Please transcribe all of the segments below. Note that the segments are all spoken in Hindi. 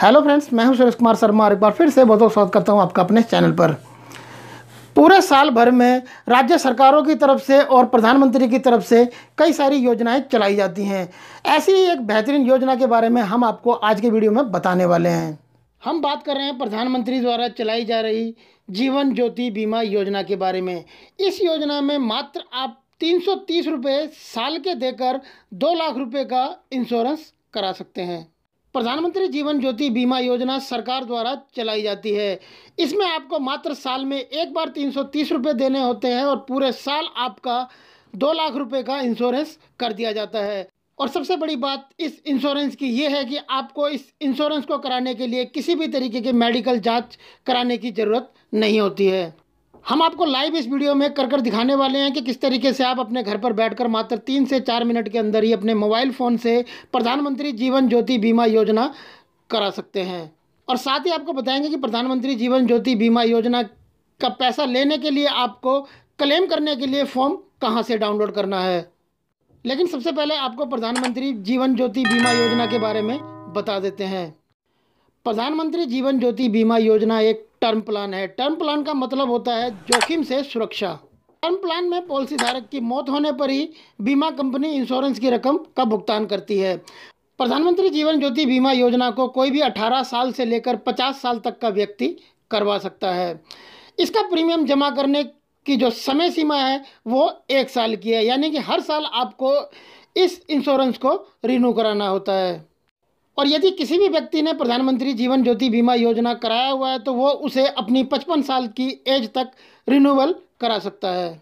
हेलो फ्रेंड्स मैं हूं सुरेश कुमार शर्मा और एक बार फिर से बहुत बहुत स्वागत करता हूं आपका अपने चैनल पर पूरे साल भर में राज्य सरकारों की तरफ से और प्रधानमंत्री की तरफ से कई सारी योजनाएं चलाई जाती हैं ऐसी एक बेहतरीन योजना के बारे में हम आपको आज के वीडियो में बताने वाले हैं हम बात कर रहे हैं प्रधानमंत्री द्वारा चलाई जा रही जीवन ज्योति बीमा योजना के बारे में इस योजना में मात्र आप तीन सौ साल के देकर दो लाख रुपये का इंश्योरेंस करा सकते हैं प्रधानमंत्री जीवन ज्योति बीमा योजना सरकार द्वारा चलाई जाती है इसमें आपको मात्र साल में एक बार तीन सौ तीस रुपये देने होते हैं और पूरे साल आपका दो लाख रुपए का इंश्योरेंस कर दिया जाता है और सबसे बड़ी बात इस इंश्योरेंस की ये है कि आपको इस इंश्योरेंस को कराने के लिए किसी भी तरीके के मेडिकल जांच कराने की ज़रूरत नहीं होती है हम आपको लाइव इस वीडियो में कर कर दिखाने वाले हैं कि किस तरीके से आप अपने घर पर बैठकर मात्र तीन से चार मिनट के अंदर ही अपने मोबाइल फ़ोन से प्रधानमंत्री जीवन ज्योति बीमा योजना करा सकते हैं और साथ ही आपको बताएंगे कि प्रधानमंत्री जीवन ज्योति बीमा योजना का पैसा लेने के लिए आपको क्लेम करने के लिए फॉर्म कहाँ से डाउनलोड करना है लेकिन सबसे पहले आपको प्रधानमंत्री जीवन ज्योति बीमा योजना के बारे में बता देते हैं प्रधानमंत्री जीवन ज्योति बीमा योजना एक टर्म प्लान है टर्म प्लान का मतलब होता है जोखिम से सुरक्षा टर्म प्लान में पॉलिसी धारक की मौत होने पर ही बीमा कंपनी इंश्योरेंस की रकम का भुगतान करती है प्रधानमंत्री जीवन ज्योति बीमा योजना को कोई भी 18 साल से लेकर 50 साल तक का व्यक्ति करवा सकता है इसका प्रीमियम जमा करने की जो समय सीमा है वो एक साल की है यानी कि हर साल आपको इस इंश्योरेंस को रिन्यू कराना होता है और यदि किसी भी व्यक्ति ने प्रधानमंत्री जीवन ज्योति बीमा योजना कराया हुआ है तो वो उसे अपनी पचपन साल की एज तक रिन्यूअल करा सकता है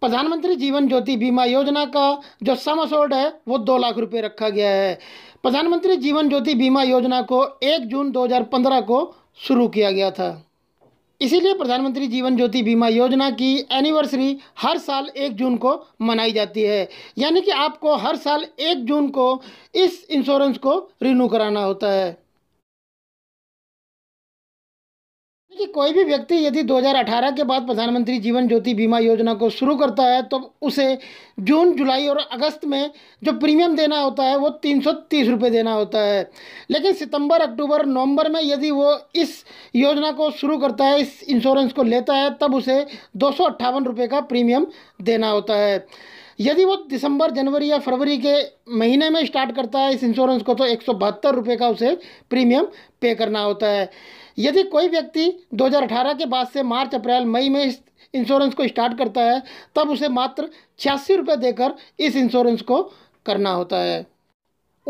प्रधानमंत्री जीवन ज्योति बीमा योजना का जो सम असोर्ड है वो दो लाख रुपए रखा गया है प्रधानमंत्री जीवन ज्योति बीमा योजना को एक जून 2015 को शुरू किया गया था इसीलिए प्रधानमंत्री जीवन ज्योति बीमा योजना की एनिवर्सरी हर साल एक जून को मनाई जाती है यानी कि आपको हर साल एक जून को इस इंश्योरेंस को रिन्यू कराना होता है कि कोई भी व्यक्ति यदि 2018 के बाद प्रधानमंत्री जीवन ज्योति बीमा योजना को शुरू करता है तो उसे जून जुलाई और अगस्त में जो प्रीमियम देना होता है वो तीन सौ देना होता है लेकिन सितंबर अक्टूबर नवंबर में यदि वो इस योजना को शुरू करता है इस इंश्योरेंस को लेता है तब उसे दो सौ का प्रीमियम देना होता है यदि वो दिसंबर जनवरी या फरवरी के महीने में स्टार्ट करता है इस इंश्योरेंस को तो एक सौ का उसे प्रीमियम पे करना होता है यदि कोई व्यक्ति 2018 के बाद से मार्च अप्रैल मई में इस इंश्योरेंस को स्टार्ट करता है तब उसे मात्र छियासी रुपये देकर इस इंश्योरेंस को करना होता है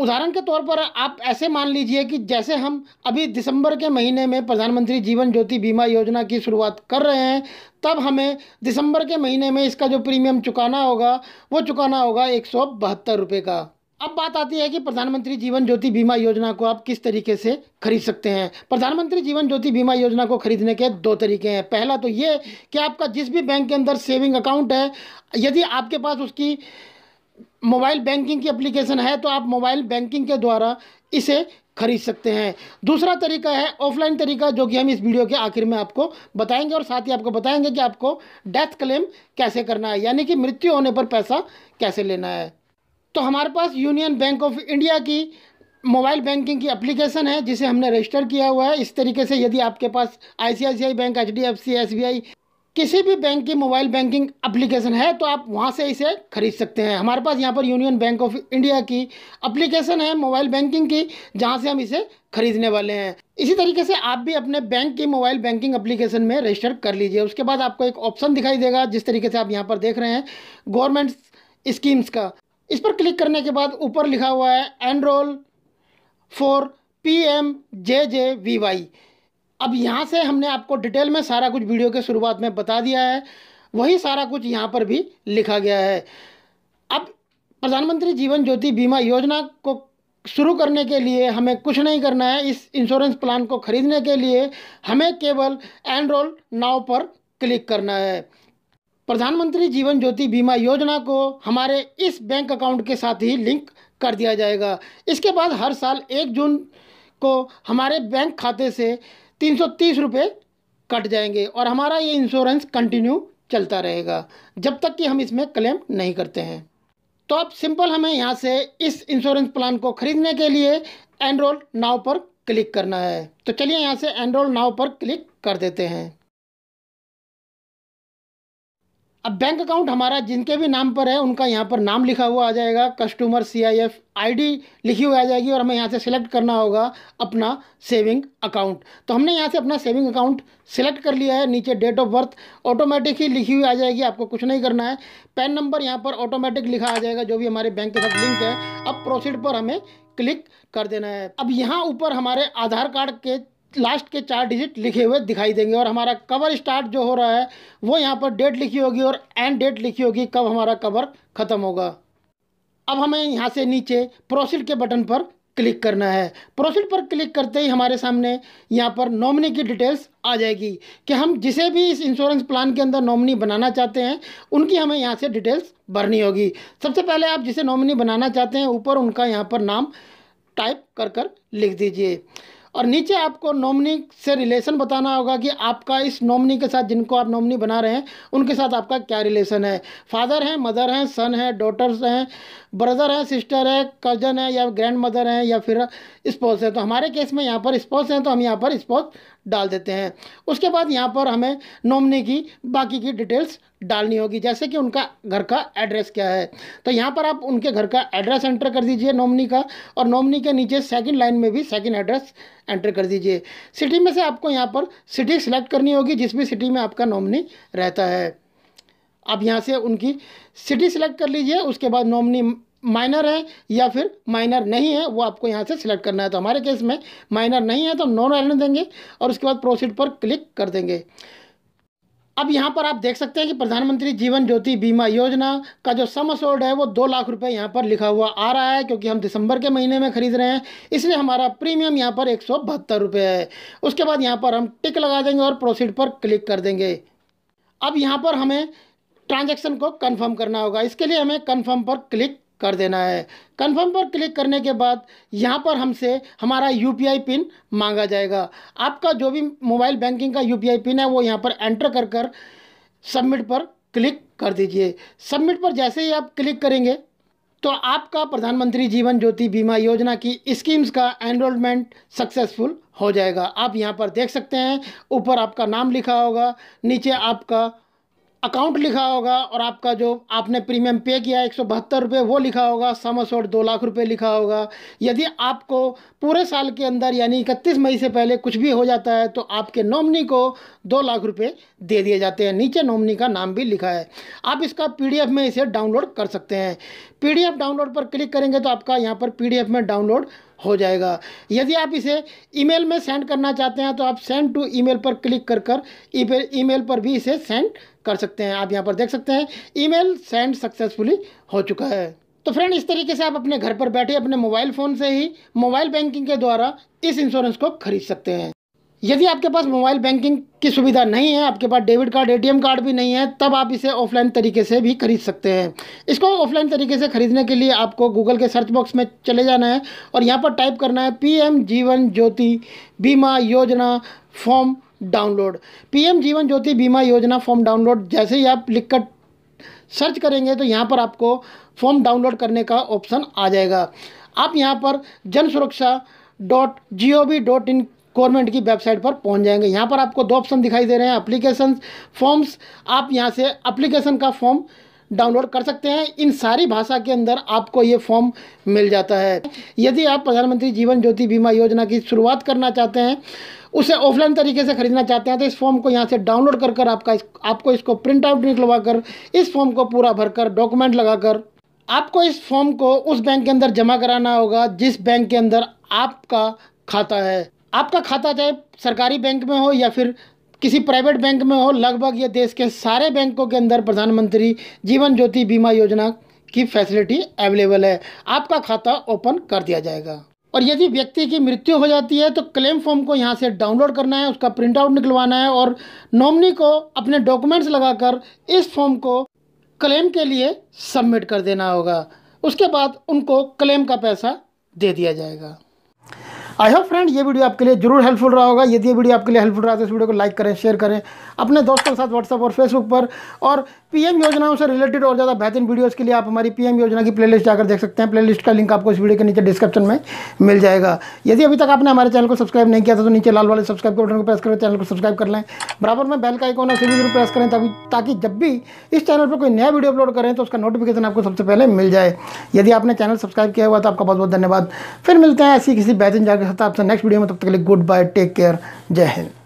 उदाहरण के तौर पर आप ऐसे मान लीजिए कि जैसे हम अभी दिसंबर के महीने में प्रधानमंत्री जीवन ज्योति बीमा योजना की शुरुआत कर रहे हैं तब हमें दिसंबर के महीने में इसका जो प्रीमियम चुकाना होगा वो चुकाना होगा एक सौ बहत्तर रुपये का अब बात आती है कि प्रधानमंत्री जीवन ज्योति बीमा योजना को आप किस तरीके से खरीद सकते हैं प्रधानमंत्री जीवन ज्योति बीमा योजना को खरीदने के दो तरीके हैं पहला तो ये कि आपका जिस भी बैंक के अंदर सेविंग अकाउंट है यदि आपके पास उसकी मोबाइल बैंकिंग की एप्लीकेशन है तो आप मोबाइल बैंकिंग के द्वारा इसे खरीद सकते हैं दूसरा तरीका है ऑफलाइन तरीका जो कि हम इस वीडियो के आखिर में आपको बताएंगे और साथ ही आपको बताएंगे कि आपको डेथ क्लेम कैसे करना है यानी कि मृत्यु होने पर पैसा कैसे लेना है तो हमारे पास यूनियन बैंक ऑफ इंडिया की मोबाइल बैंकिंग की एप्लीकेशन है जिसे हमने रजिस्टर किया हुआ है इस तरीके से यदि आपके पास आईसीआईसीआई बैंक एचडीएफसी एसबीआई किसी भी बैंक की मोबाइल बैंकिंग एप्लीकेशन है तो आप वहाँ से इसे खरीद सकते हैं हमारे पास यहाँ पर यूनियन बैंक ऑफ इंडिया की एप्लीकेशन है मोबाइल बैंकिंग की जहाँ से हम इसे खरीदने वाले हैं इसी तरीके से आप भी अपने बैंक की मोबाइल बैंकिंग एप्लीकेशन में रजिस्टर कर लीजिए उसके बाद आपको एक ऑप्शन दिखाई देगा जिस तरीके से आप यहाँ पर देख रहे हैं गवर्नमेंट स्कीम्स का इस पर क्लिक करने के बाद ऊपर लिखा हुआ है enrol for P M J J V Y अब यहाँ से हमने आपको डिटेल में सारा कुछ वीडियो के शुरुआत में बता दिया है वही सारा कुछ यहाँ पर भी लिखा गया है अब प्रधानमंत्री जीवन ज्योति बीमा योजना को शुरू करने के लिए हमें कुछ नहीं करना है इस इंश्योरेंस प्लान को खरीदने के लिए हमें केवल एनरोल नाव पर क्लिक करना है प्रधानमंत्री जीवन ज्योति बीमा योजना को हमारे इस बैंक अकाउंट के साथ ही लिंक कर दिया जाएगा इसके बाद हर साल एक जून को हमारे बैंक खाते से तीन सौ कट जाएंगे और हमारा ये इंश्योरेंस कंटिन्यू चलता रहेगा जब तक कि हम इसमें क्लेम नहीं करते हैं तो आप सिंपल हमें यहाँ से इस इंश्योरेंस प्लान को ख़रीदने के लिए एनरोल नाव पर क्लिक करना है तो चलिए यहाँ से एनरोल नाव पर क्लिक कर देते हैं अब बैंक अकाउंट हमारा जिनके भी नाम पर है उनका यहाँ पर नाम लिखा हुआ आ जाएगा customer C I F I D लिखी हुई आ जाएगी और हमें यहाँ से सिलेक्ट करना होगा अपना सेविंग अकाउंट तो हमने यहाँ से अपना सेविंग अकाउंट सिलेक्ट कर लिया है नीचे डेट ऑफ बर्थ ऑटोमेटिक ही लिखी हुई आ जाएगी आपको कुछ नहीं करना है पैन नंबर यहाँ पर ऑटोमेटिक लिखा आ जाएगा जो भी हमारे बैंक के साथ लिंक है अब प्रोसीड पर हमें क्लिक कर देना है अब यहाँ ऊपर हमारे आधार कार्ड के लास्ट के चार डिजिट लिखे हुए दिखाई देंगे और हमारा कवर स्टार्ट जो हो रहा है वो यहाँ पर डेट लिखी होगी और एंड डेट लिखी होगी कब हमारा कवर ख़त्म होगा अब हमें यहाँ से नीचे प्रोसीड के बटन पर क्लिक करना है प्रोसीड पर क्लिक करते ही हमारे सामने यहाँ पर नॉमिनी की डिटेल्स आ जाएगी कि हम जिसे भी इस इंश्योरेंस प्लान के अंदर नॉमिनी बनाना चाहते हैं उनकी हमें यहाँ से डिटेल्स भरनी होगी सबसे पहले आप जिसे नॉमिनी बनाना चाहते हैं ऊपर उनका यहाँ पर नाम टाइप कर कर लिख दीजिए और नीचे आपको नॉमनी से रिलेशन बताना होगा कि आपका इस नॉमनी के साथ जिनको आप नॉमनी बना रहे हैं उनके साथ आपका क्या रिलेशन है फादर हैं मदर हैं सन है डॉटर्स हैं ब्रदर हैं सिस्टर है कजन है या ग्रैंड मदर हैं या फिर स्पॉस है तो हमारे केस में यहाँ पर स्पॉस हैं तो हम यहाँ पर स्पोज डाल देते हैं उसके बाद यहाँ पर हमें नॉमनी की बाकी की डिटेल्स डालनी होगी जैसे कि उनका घर का एड्रेस क्या है तो यहाँ पर आप उनके घर का एड्रेस एंटर कर दीजिए नॉमनी का और नॉमनी के नीचे सेकंड लाइन में भी सेकंड एड्रेस एंटर कर दीजिए सिटी में से आपको यहाँ पर सिटी सिलेक्ट करनी होगी जिस भी सिटी में आपका नॉमनी रहता है आप यहाँ से उनकी सिटी सिलेक्ट कर लीजिए उसके बाद नॉमनी माइनर है या फिर माइनर नहीं है वो आपको यहाँ से सिलेक्ट करना है तो हमारे केस में माइनर नहीं है तो हम नॉन वायलेंट देंगे और उसके बाद प्रोसीड पर क्लिक कर देंगे अब यहाँ पर आप देख सकते हैं कि प्रधानमंत्री जीवन ज्योति बीमा योजना का जो सम असोर्ड है वो दो लाख रुपए यहाँ पर लिखा हुआ आ रहा है क्योंकि हम दिसंबर के महीने में खरीद रहे हैं इसलिए हमारा प्रीमियम यहाँ पर एक सौ है उसके बाद यहाँ पर हम टिक लगा देंगे और प्रोसीड पर क्लिक कर देंगे अब यहाँ पर हमें ट्रांजेक्शन को कन्फर्म करना होगा इसके लिए हमें कन्फर्म पर क्लिक कर देना है कन्फर्म पर क्लिक करने के बाद यहाँ पर हमसे हमारा यू पिन मांगा जाएगा आपका जो भी मोबाइल बैंकिंग का यू पिन है वो यहाँ पर एंटर कर कर सबमिट पर क्लिक कर दीजिए सबमिट पर जैसे ही आप क्लिक करेंगे तो आपका प्रधानमंत्री जीवन ज्योति बीमा योजना की स्कीम्स का एनरोलमेंट सक्सेसफुल हो जाएगा आप यहाँ पर देख सकते हैं ऊपर आपका नाम लिखा होगा नीचे आपका अकाउंट लिखा होगा और आपका जो आपने प्रीमियम पे किया एक सौ बहत्तर रुपये वो लिखा होगा सम असोर दो लाख रुपये लिखा होगा यदि आपको पूरे साल के अंदर यानी इकतीस मई से पहले कुछ भी हो जाता है तो आपके नॉमनी को दो लाख रुपये दे दिए जाते हैं नीचे नॉमनी का नाम भी लिखा है आप इसका पी में इसे डाउनलोड कर सकते हैं पी डाउनलोड पर क्लिक करेंगे तो आपका यहाँ पर पी में डाउनलोड हो जाएगा यदि आप इसे ईमेल में सेंड करना चाहते हैं तो आप सेंड टू ईमेल पर क्लिक कर कर ईमेल पर भी इसे सेंड कर सकते हैं आप यहाँ पर देख सकते हैं ईमेल सेंड सक्सेसफुली हो चुका है तो फ्रेंड इस तरीके से आप अपने घर पर बैठे अपने मोबाइल फ़ोन से ही मोबाइल बैंकिंग के द्वारा इस इंश्योरेंस को खरीद सकते हैं यदि आपके पास मोबाइल बैंकिंग की सुविधा नहीं है आपके पास डेबिट कार्ड एटीएम कार्ड भी नहीं है तब आप इसे ऑफलाइन तरीके से भी खरीद सकते हैं इसको ऑफलाइन तरीके से खरीदने के लिए आपको गूगल के सर्च बॉक्स में चले जाना है और यहाँ पर टाइप करना है पीएम जीवन ज्योति बीमा योजना फॉर्म डाउनलोड पीएम जीवन ज्योति बीमा योजना फॉर्म डाउनलोड जैसे ही आप लिख कर सर्च करेंगे तो यहाँ पर आपको फॉर्म डाउनलोड करने का ऑप्शन आ जाएगा आप यहाँ पर Jan Suraksha dot G O V dot in government की वेबसाइट पर पहुंच जाएंगे यहाँ पर आपको दो ऑप्शन दिखाई दे रहे हैं अप्लीकेशन फॉर्म्स आप यहाँ से अप्लीकेशन का फॉर्म डाउनलोड कर सकते हैं इन सारी भाषा के अंदर आपको ये फॉर्म मिल जाता है यदि आप प्रधानमंत्री जीवन ज्योति बीमा योजना की शुरुआत करना चाहते हैं उसे ऑफलाइन तरीके से खरीदना चाहते हैं तो इस फॉर्म को यहाँ से डाउनलोड कर कर आपका इस, आपको इसको प्रिंट आउट निकलवा कर इस फॉर्म को पूरा भरकर डॉक्यूमेंट लगाकर आपको इस फॉर्म को उस बैंक के अंदर जमा कराना होगा जिस बैंक के अंदर आपका खाता है आपका खाता चाहे सरकारी बैंक में हो या फिर किसी प्राइवेट बैंक में हो लगभग ये देश के सारे बैंकों के अंदर प्रधानमंत्री जीवन ज्योति बीमा योजना की फैसिलिटी अवेलेबल है आपका खाता ओपन कर दिया जाएगा और यदि व्यक्ति की मृत्यु हो जाती है तो क्लेम फॉर्म को यहाँ से डाउनलोड करना है उसका प्रिंट आउट निकलवाना है और नॉमनी को अपने डॉक्यूमेंट्स लगाकर इस फॉर्म को क्लेम के लिए सबमिट कर देना होगा उसके बाद उनको क्लेम का पैसा दे दिया जाएगा आई होप फ्रेंड ये वीडियो आपके लिए जरूर हेल्पफुल रहा होगा यदि ये वीडियो आपके लिए हेल्पफुल रहा है तो इस वीडियो को लाइक करें शेयर करें अपने दोस्तों के साथ व्हाट्सअप और फेसबुक पर और पीएम योजनाओं से रिलेटेड और ज़्यादा बेहतरीन वीडियोस के लिए आप हमारी पीएम योजना की प्लेलिस्ट जाकर देख सकते हैं प्लेलिस्ट का लिंक आपको इस वीडियो के नीचे डिस्क्रिप्शन में मिल जाएगा यदि अभी तक आपने हमारे चैनल को सब्सक्राइब नहीं किया था तो नीचे लाल वाले सब्सक्राइब के बटन को प्रेस करें चैनल को सब्सक्राइब कर लें बराबर में बेल का आइकॉन है उसे भी जरूर प्रेस करें तभी ताकि जब भी इस चैनल पर कोई नया वीडियो अपलोड करें तो उसका नोटिफिकेशन आपको सबसे पहले मिल जाए यदि आपने चैनल सब्सक्राइब किया हुआ तो आपका बहुत बहुत धन्यवाद फिर मिलते हैं ऐसी किसी बेहतरीन जाकर के साथ आपसे नेक्स्ट वीडियो में तब तक के लिए गुड बाय टेक केयर जय हिंद